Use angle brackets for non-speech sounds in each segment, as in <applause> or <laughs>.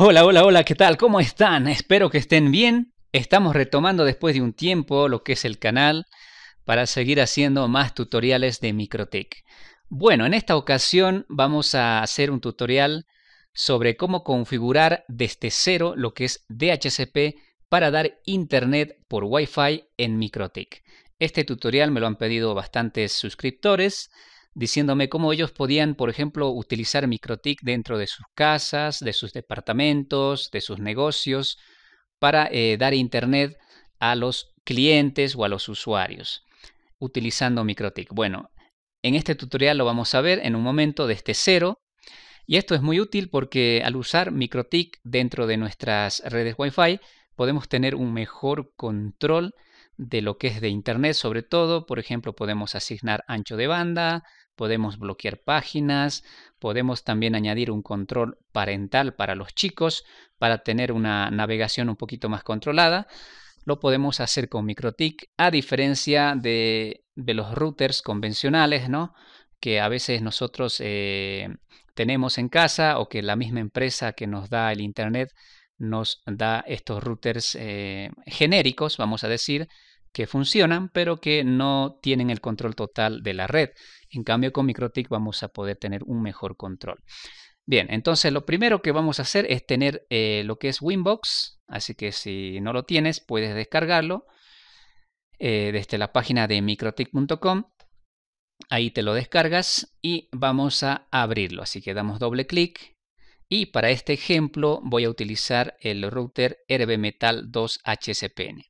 Hola, hola, hola, ¿qué tal? ¿Cómo están? Espero que estén bien. Estamos retomando después de un tiempo lo que es el canal para seguir haciendo más tutoriales de Microtech. Bueno, en esta ocasión vamos a hacer un tutorial sobre cómo configurar desde cero lo que es DHCP para dar internet por Wi-Fi en Microtech. Este tutorial me lo han pedido bastantes suscriptores diciéndome cómo ellos podían, por ejemplo, utilizar microtic dentro de sus casas, de sus departamentos, de sus negocios, para eh, dar Internet a los clientes o a los usuarios utilizando MikroTik. Bueno, en este tutorial lo vamos a ver en un momento desde cero. Y esto es muy útil porque al usar MikroTik dentro de nuestras redes Wi-Fi podemos tener un mejor control de lo que es de Internet, sobre todo, por ejemplo, podemos asignar ancho de banda, podemos bloquear páginas, podemos también añadir un control parental para los chicos para tener una navegación un poquito más controlada. Lo podemos hacer con MikroTik a diferencia de, los routers convencionales, ¿no? Que a veces nosotros eh, tenemos en casa o que la misma empresa que nos da el Internet nos da estos routers eh, genéricos, vamos a decir, que funcionan, pero que no tienen el control total de la red. En cambio, con MikroTik vamos a poder tener un mejor control. Bien, entonces lo primero que vamos a hacer es tener eh, lo que es Winbox, así que si no lo tienes puedes descargarlo eh, desde la página de mikrotik.com. Ahí te lo descargas y vamos a abrirlo, así que damos doble clic y para este ejemplo voy a utilizar el router RB Metal 2 HSPN.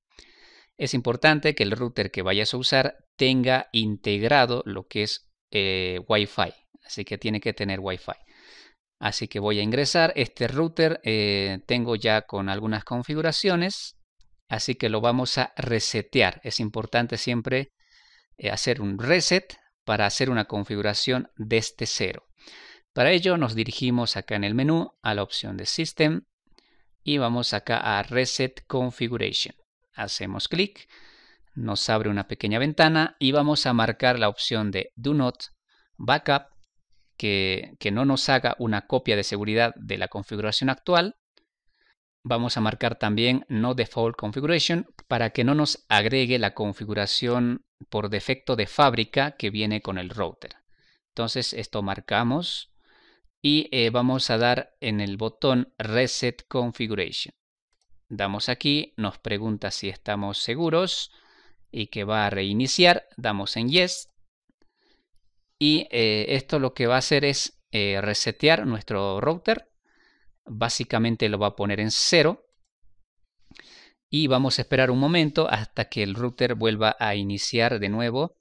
Es importante que el router que vayas a usar tenga integrado lo que es wifi, eh, Wi-Fi. Así que tiene que tener Wi-Fi. Así que voy a ingresar. Este router eh, tengo ya con algunas configuraciones. Así que lo vamos a resetear. Es importante siempre eh, hacer un reset para hacer una configuración desde cero. Para ello nos dirigimos acá en el menú a la opción de System y vamos acá a Reset Configuration. Hacemos clic nos abre una pequeña ventana y vamos a marcar la opción de Do Not Backup, que, no nos haga una copia de seguridad de la configuración actual. Vamos a marcar también No Default Configuration para que no nos agregue la configuración por defecto de fábrica que viene con el router. Entonces esto marcamos y eh, vamos a dar en el botón Reset Configuration. Damos aquí, nos pregunta si estamos seguros y que va a reiniciar, damos en yes y eh, esto lo que va a hacer es eh, resetear nuestro router, básicamente lo va a poner en cero y vamos a esperar un momento hasta que el router vuelva a iniciar de nuevo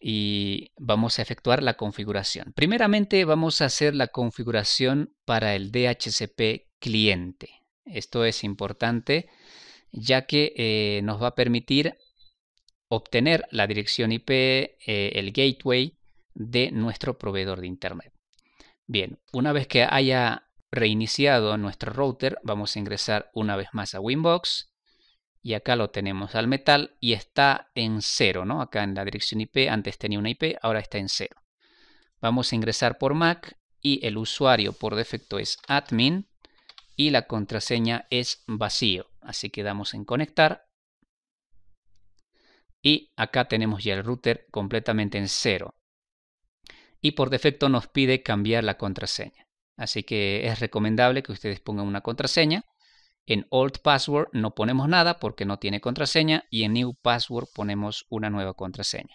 y vamos a efectuar la configuración. Primeramente vamos a hacer la configuración para el DHCP cliente. Esto es importante ya que eh, nos va a permitir obtener la dirección IP, eh, el gateway de nuestro proveedor de Internet. Bien, una vez que haya reiniciado nuestro router, vamos a ingresar una vez más a Winbox. Y acá lo tenemos al metal y está en cero, ¿no? Acá en la dirección IP, antes tenía una IP, ahora está en cero. Vamos a ingresar por Mac y el usuario por defecto es admin y la contraseña es vacío. Así que damos en conectar. Y acá tenemos ya el router completamente en cero. Y por defecto nos pide cambiar la contraseña. Así que es recomendable que ustedes pongan una contraseña. En Old Password no ponemos nada porque no tiene contraseña y en New Password ponemos una nueva contraseña.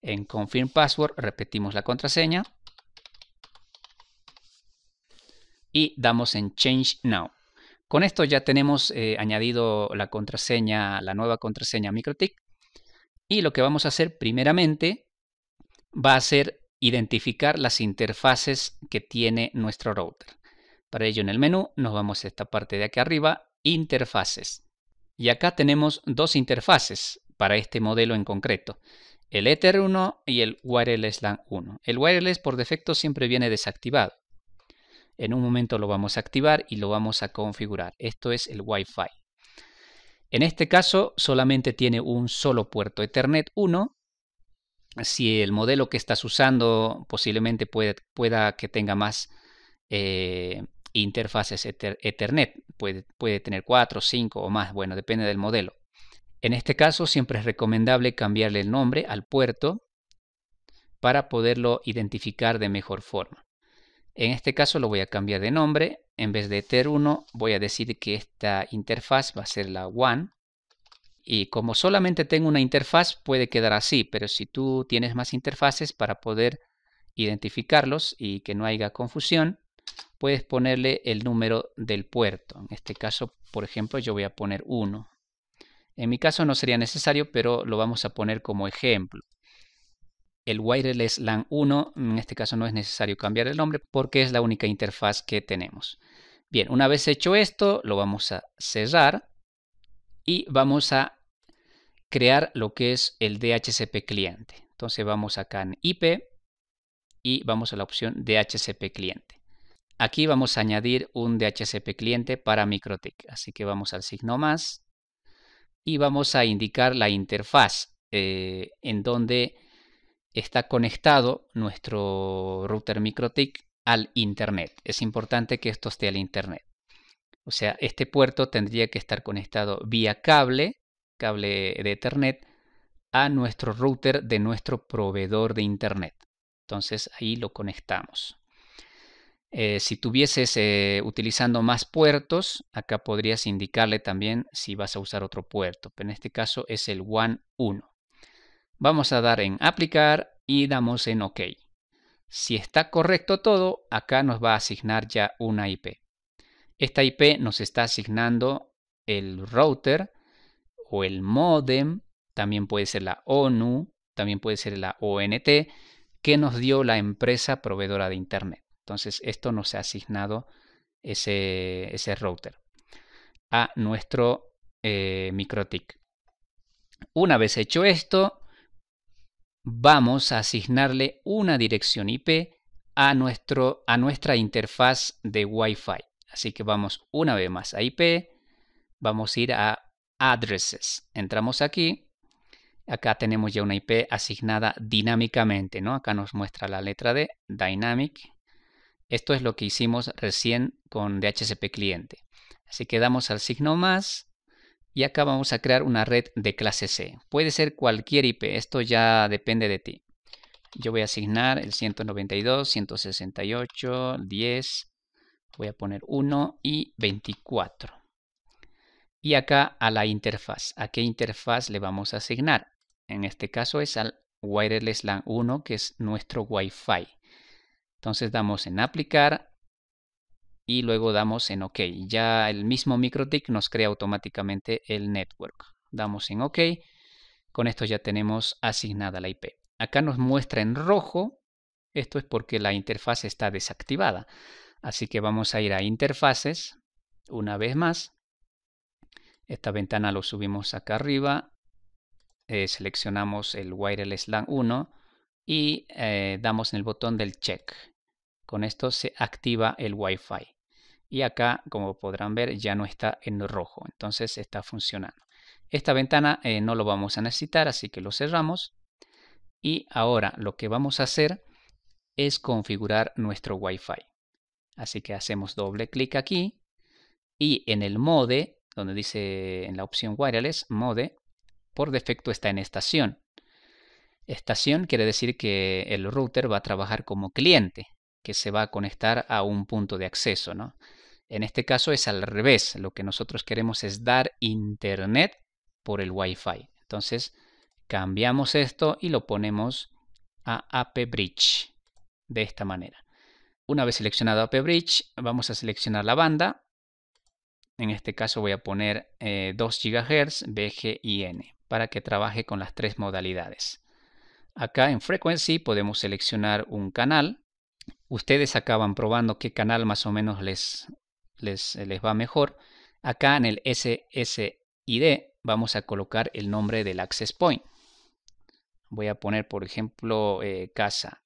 En Confirm Password repetimos la contraseña y damos en Change Now. Con esto ya tenemos eh, añadido la contraseña, la nueva contraseña MikroTik. Y lo que vamos a hacer primeramente va a ser identificar las interfaces que tiene nuestro router. Para ello en el menú nos vamos a esta parte de aquí arriba, interfaces. Y acá tenemos dos interfaces para este modelo en concreto, el Ether 1 y el Wireless LAN 1. El Wireless por defecto siempre viene desactivado. En un momento lo vamos a activar y lo vamos a configurar. Esto es el Wi-Fi. En este caso solamente tiene un solo puerto Ethernet 1. Si el modelo que estás usando posiblemente pueda que tenga más eh, interfaces Ethernet, puede, puede tener 4, 5 o más, bueno, depende del modelo. En este caso siempre es recomendable cambiarle el nombre al puerto para poderlo identificar de mejor forma. En este caso lo voy a cambiar de nombre. En vez de ter 1 voy a decir que esta interfaz va a ser la One. Y como solamente tengo una interfaz puede quedar así, pero si tú tienes más interfaces para poder identificarlos y que no haya confusión, puedes ponerle el número del puerto. En este caso, por ejemplo, yo voy a poner 1. En mi caso no sería necesario, pero lo vamos a poner como ejemplo el wireless LAN 1, en este caso no es necesario cambiar el nombre porque es la única interfaz que tenemos. Bien, una vez hecho esto, lo vamos a cerrar y vamos a crear lo que es el DHCP cliente. Entonces vamos acá en IP y vamos a la opción DHCP cliente. Aquí vamos a añadir un DHCP cliente para Microtech. Así que vamos al signo más y vamos a indicar la interfaz eh, en donde está conectado nuestro router MikroTik al Internet. Es importante que esto esté al Internet. O sea, este puerto tendría que estar conectado vía cable, cable de Ethernet, a nuestro router de nuestro proveedor de Internet. Entonces ahí lo conectamos. Eh, si tuvieses eh, utilizando más puertos, acá podrías indicarle también si vas a usar otro puerto, pero en este caso es el WAN 1. Vamos a dar en aplicar y damos en OK. Si está correcto todo, acá nos va a asignar ya una IP. Esta IP nos está asignando el router o el modem, también puede ser la ONU, también puede ser la ONT, que nos dio la empresa proveedora de Internet. Entonces, esto nos ha asignado ese, ese router a nuestro eh, MikroTik. Una vez hecho esto, vamos a asignarle una dirección IP a, nuestro, a nuestra interfaz de Wi-Fi. Así que vamos una vez más a IP, vamos a ir a addresses. Entramos aquí, acá tenemos ya una IP asignada dinámicamente, ¿no? Acá nos muestra la letra D, dynamic. Esto es lo que hicimos recién con DHCP cliente. Así que damos al signo más, y acá vamos a crear una red de clase C. Puede ser cualquier IP, esto ya depende de ti. Yo voy a asignar el 192, 168, 10, voy a poner 1 y 24. Y acá a la interfaz. ¿A qué interfaz le vamos a asignar? En este caso es al Wireless LAN 1, que es nuestro Wi-Fi. Entonces damos en aplicar, y luego damos en OK. Ya el mismo MikroTik nos crea automáticamente el network. Damos en OK. Con esto ya tenemos asignada la IP. Acá nos muestra en rojo. Esto es porque la interfaz está desactivada. Así que vamos a ir a interfaces una vez más. Esta ventana lo subimos acá arriba. Eh, seleccionamos el Wireless LAN 1 y eh, damos en el botón del check. Con esto se activa el Wi-Fi. Y acá, como podrán ver, ya no está en rojo, entonces está funcionando. Esta ventana eh, no lo vamos a necesitar, así que lo cerramos. Y ahora lo que vamos a hacer es configurar nuestro Wi-Fi. Así que hacemos doble clic aquí y en el mode, donde dice en la opción wireless, mode, por defecto está en estación. Estación quiere decir que el router va a trabajar como cliente, que se va a conectar a un punto de acceso, ¿no? En este caso es al revés. Lo que nosotros queremos es dar internet por el Wi-Fi. Entonces cambiamos esto y lo ponemos a AP Bridge de esta manera. Una vez seleccionado AP Bridge, vamos a seleccionar la banda. En este caso voy a poner 2 eh, GHz N para que trabaje con las tres modalidades. Acá en Frequency podemos seleccionar un canal. Ustedes acaban probando qué canal más o menos les eh, les, va mejor. Acá en el SSID vamos a colocar el nombre del access point. Voy a poner, por ejemplo, eh, casa.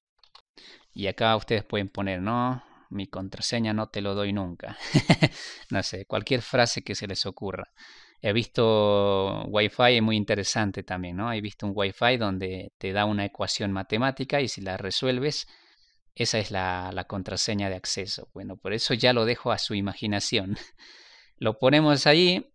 Y acá ustedes pueden poner, ¿no? Mi contraseña no te lo doy nunca. <laughs> no sé, cualquier frase que se les ocurra. He visto Wi-Fi, es muy interesante también, ¿no? He visto un Wi-Fi donde te da una ecuación matemática y si la resuelves, esa es la, contraseña de acceso. Bueno, por eso ya lo dejo a su imaginación. <laughs> Lo ponemos ahí.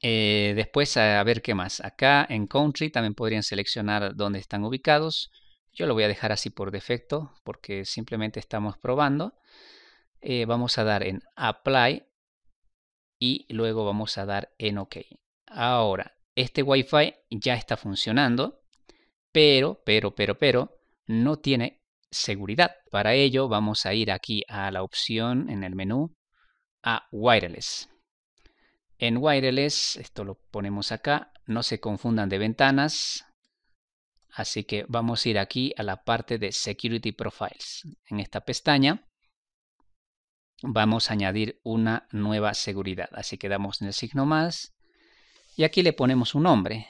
Eh, después, a ver qué más. Acá en Country también podrían seleccionar dónde están ubicados. Yo lo voy a dejar así por defecto porque simplemente estamos probando. Eh, vamos a dar en Apply y luego vamos a dar en OK. Ahora, este Wi-Fi ya está funcionando, pero, pero, pero, pero, no tiene seguridad. Para ello vamos a ir aquí a la opción en el menú a wireless. En wireless, esto lo ponemos acá, no se confundan de ventanas, así que vamos a ir aquí a la parte de Security Profiles. En esta pestaña vamos a añadir una nueva seguridad, así que damos en el signo más y aquí le ponemos un nombre,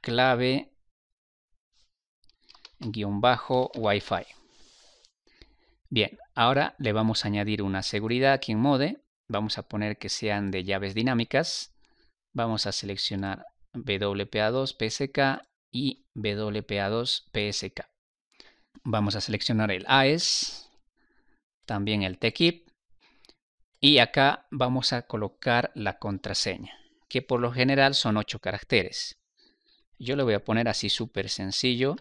clave guión bajo wi Bien, ahora le vamos a añadir una seguridad aquí en Mode. Vamos a poner que sean de llaves dinámicas. Vamos a seleccionar WPA2 PSK y WPA2 PSK. Vamos a seleccionar el AES, también el TKIP y acá vamos a colocar la contraseña, que por lo general son 8 caracteres. Yo le voy a poner así súper sencillo,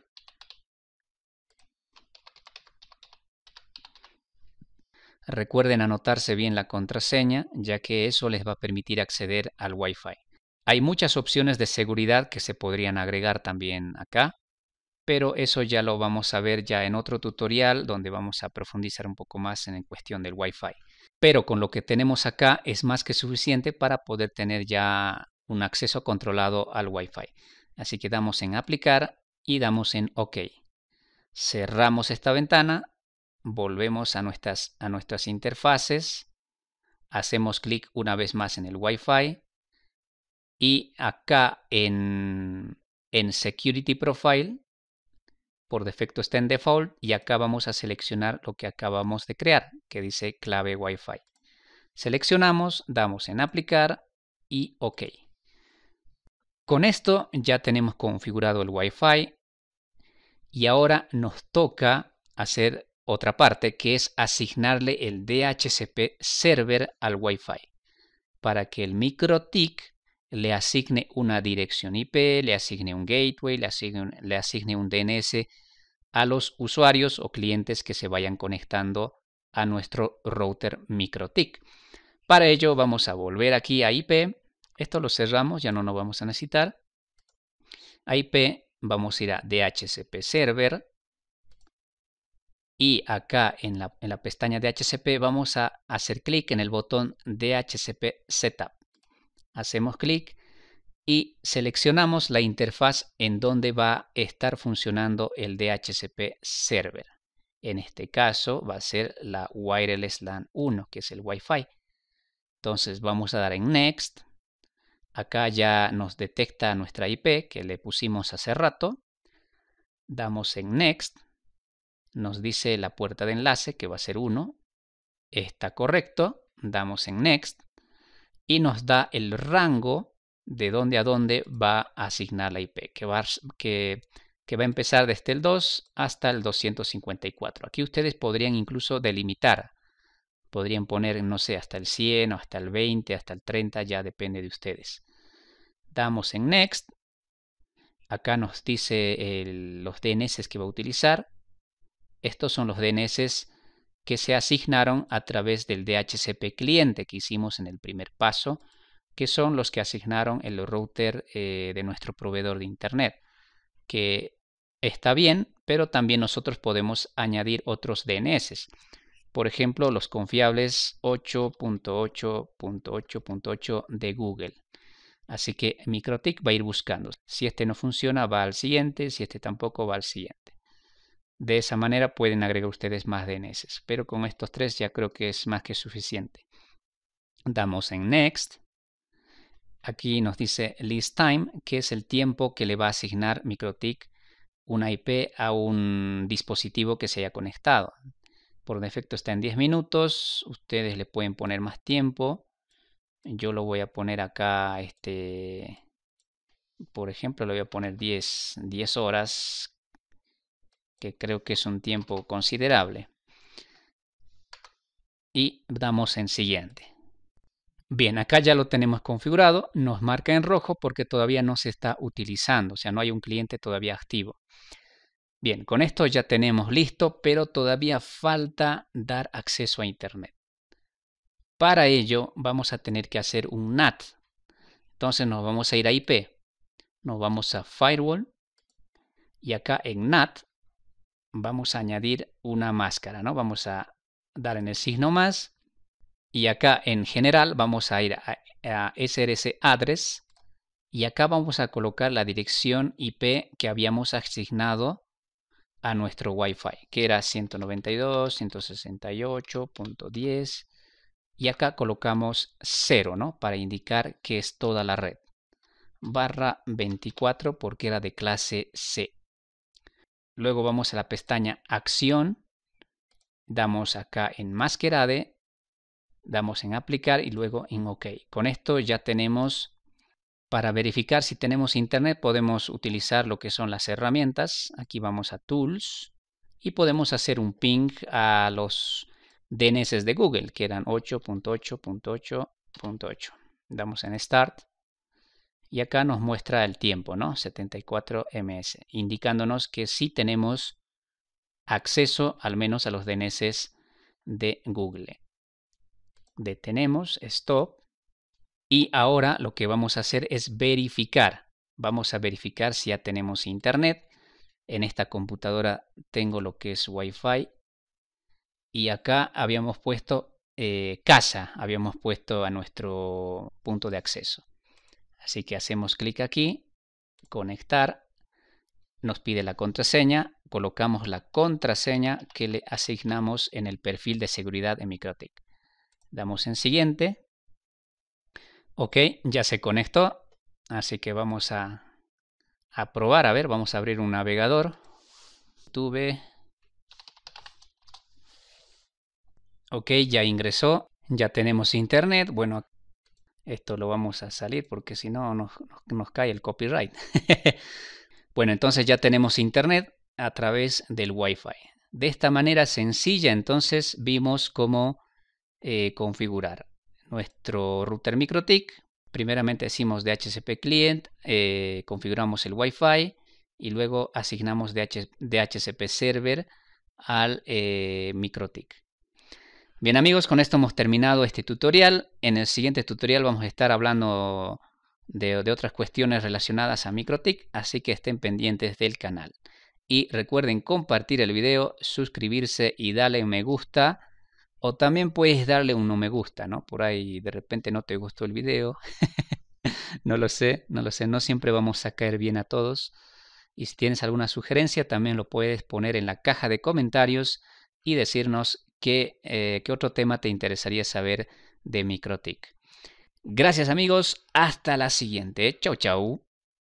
Recuerden anotarse bien la contraseña, ya que eso les va a permitir acceder al Wi-Fi. Hay muchas opciones de seguridad que se podrían agregar también acá, pero eso ya lo vamos a ver ya en otro tutorial donde vamos a profundizar un poco más en cuestión del Wi-Fi. Pero con lo que tenemos acá es más que suficiente para poder tener ya un acceso controlado al Wi-Fi. Así que damos en aplicar y damos en OK. Cerramos esta ventana volvemos a nuestras, a nuestras interfaces, hacemos clic una vez más en el Wi-Fi y acá en, en Security Profile, por defecto está en Default y acá vamos a seleccionar lo que acabamos de crear, que dice clave Wi-Fi. Seleccionamos, damos en Aplicar y OK. Con esto ya tenemos configurado el Wi-Fi y ahora nos toca hacer otra parte, que es asignarle el DHCP server al Wi-Fi para que el MikroTik le asigne una dirección IP, le asigne un gateway, le asigne un, DNS a los usuarios o clientes que se vayan conectando a nuestro router MikroTik. Para ello vamos a volver aquí a IP. Esto lo cerramos, ya no lo vamos a necesitar. A IP vamos a ir a DHCP Server y acá en la, pestaña de HCP vamos a hacer clic en el botón DHCP Setup. Hacemos clic y seleccionamos la interfaz en donde va a estar funcionando el DHCP Server. En este caso va a ser la Wireless LAN 1, que es el Wi-Fi. Entonces vamos a dar en Next. Acá ya nos detecta nuestra IP que le pusimos hace rato. Damos en Next nos dice la puerta de enlace, que va a ser 1. Está correcto. Damos en Next. Y nos da el rango de dónde a dónde va a asignar la IP, que va, que, va a empezar desde el 2 hasta el 254. Aquí ustedes podrían incluso delimitar. Podrían poner, no sé, hasta el 100 o hasta el 20, hasta el 30, ya depende de ustedes. Damos en Next. Acá nos dice los DNS que va a utilizar. Estos son los DNS que se asignaron a través del DHCP cliente que hicimos en el primer paso, que son los que asignaron el router eh, de nuestro proveedor de Internet, que está bien, pero también nosotros podemos añadir otros DNS. Por ejemplo, los confiables 8.8.8.8 de Google. Así que MikroTik va a ir buscando. Si este no funciona, va al siguiente. Si este tampoco, va al siguiente. De esa manera pueden agregar ustedes más DNS, pero con estos tres ya creo que es más que suficiente. Damos en Next. Aquí nos dice List Time, que es el tiempo que le va a asignar MikroTik una IP a un dispositivo que se haya conectado. Por defecto está en 10 minutos, ustedes le pueden poner más tiempo. Yo lo voy a poner acá, este, por ejemplo, lo voy a poner 10, 10 horas que creo que es un tiempo considerable. Y damos en siguiente. Bien, acá ya lo tenemos configurado, nos marca en rojo porque todavía no se está utilizando, o sea, no hay un cliente todavía activo. Bien, con esto ya tenemos listo, pero todavía falta dar acceso a Internet. Para ello vamos a tener que hacer un NAT. Entonces nos vamos a ir a IP, nos vamos a Firewall y acá en NAT vamos a añadir una máscara, ¿no? Vamos a dar en el signo más y acá en general vamos a ir a, SRS address y acá vamos a colocar la dirección IP que habíamos asignado a nuestro Wi-Fi, que era 192.168.10 y acá colocamos 0, ¿no? Para indicar que es toda la red. Barra 24 porque era de clase C. Luego vamos a la pestaña Acción, damos acá en Masquerade, damos en Aplicar y luego en OK. Con esto ya tenemos, para verificar si tenemos Internet, podemos utilizar lo que son las herramientas. Aquí vamos a Tools y podemos hacer un ping a los DNS de Google, que eran 8.8.8.8. Damos en Start y acá nos muestra el tiempo, ¿no? 74 ms, indicándonos que sí tenemos acceso al menos a los DNS de Google. Detenemos, stop. Y ahora lo que vamos a hacer es verificar. Vamos a verificar si ya tenemos internet. En esta computadora tengo lo que es Wi-Fi. Y acá habíamos puesto eh, casa, habíamos puesto a nuestro punto de acceso. Así que hacemos clic aquí, conectar, nos pide la contraseña, colocamos la contraseña que le asignamos en el perfil de seguridad de MikroTik. Damos en siguiente. Ok, ya se conectó, así que vamos a, probar. A ver, vamos a abrir un navegador. Tuve... Ok, ya ingresó, ya tenemos internet. Bueno, esto lo vamos a salir porque si no nos, cae el copyright. <laughs> bueno, entonces ya tenemos internet a través del Wi-Fi. De esta manera sencilla entonces vimos cómo eh, configurar nuestro router MikroTik. Primeramente decimos DHCP client, eh, configuramos el Wi-Fi y luego asignamos DHCP server al eh, Microtic. MikroTik. Bien amigos, con esto hemos terminado este tutorial. En el siguiente tutorial vamos a estar hablando de, otras cuestiones relacionadas a MikroTik, así que estén pendientes del canal. Y recuerden compartir el video, suscribirse y darle un me gusta. O también puedes darle un no me gusta, ¿no? Por ahí de repente no te gustó el video. <laughs> no lo sé, no lo sé. No siempre vamos a caer bien a todos. Y si tienes alguna sugerencia, también lo puedes poner en la caja de comentarios y decirnos eh, qué, otro tema te interesaría saber de MicroTIC. Gracias amigos, hasta la siguiente. Chau, chau.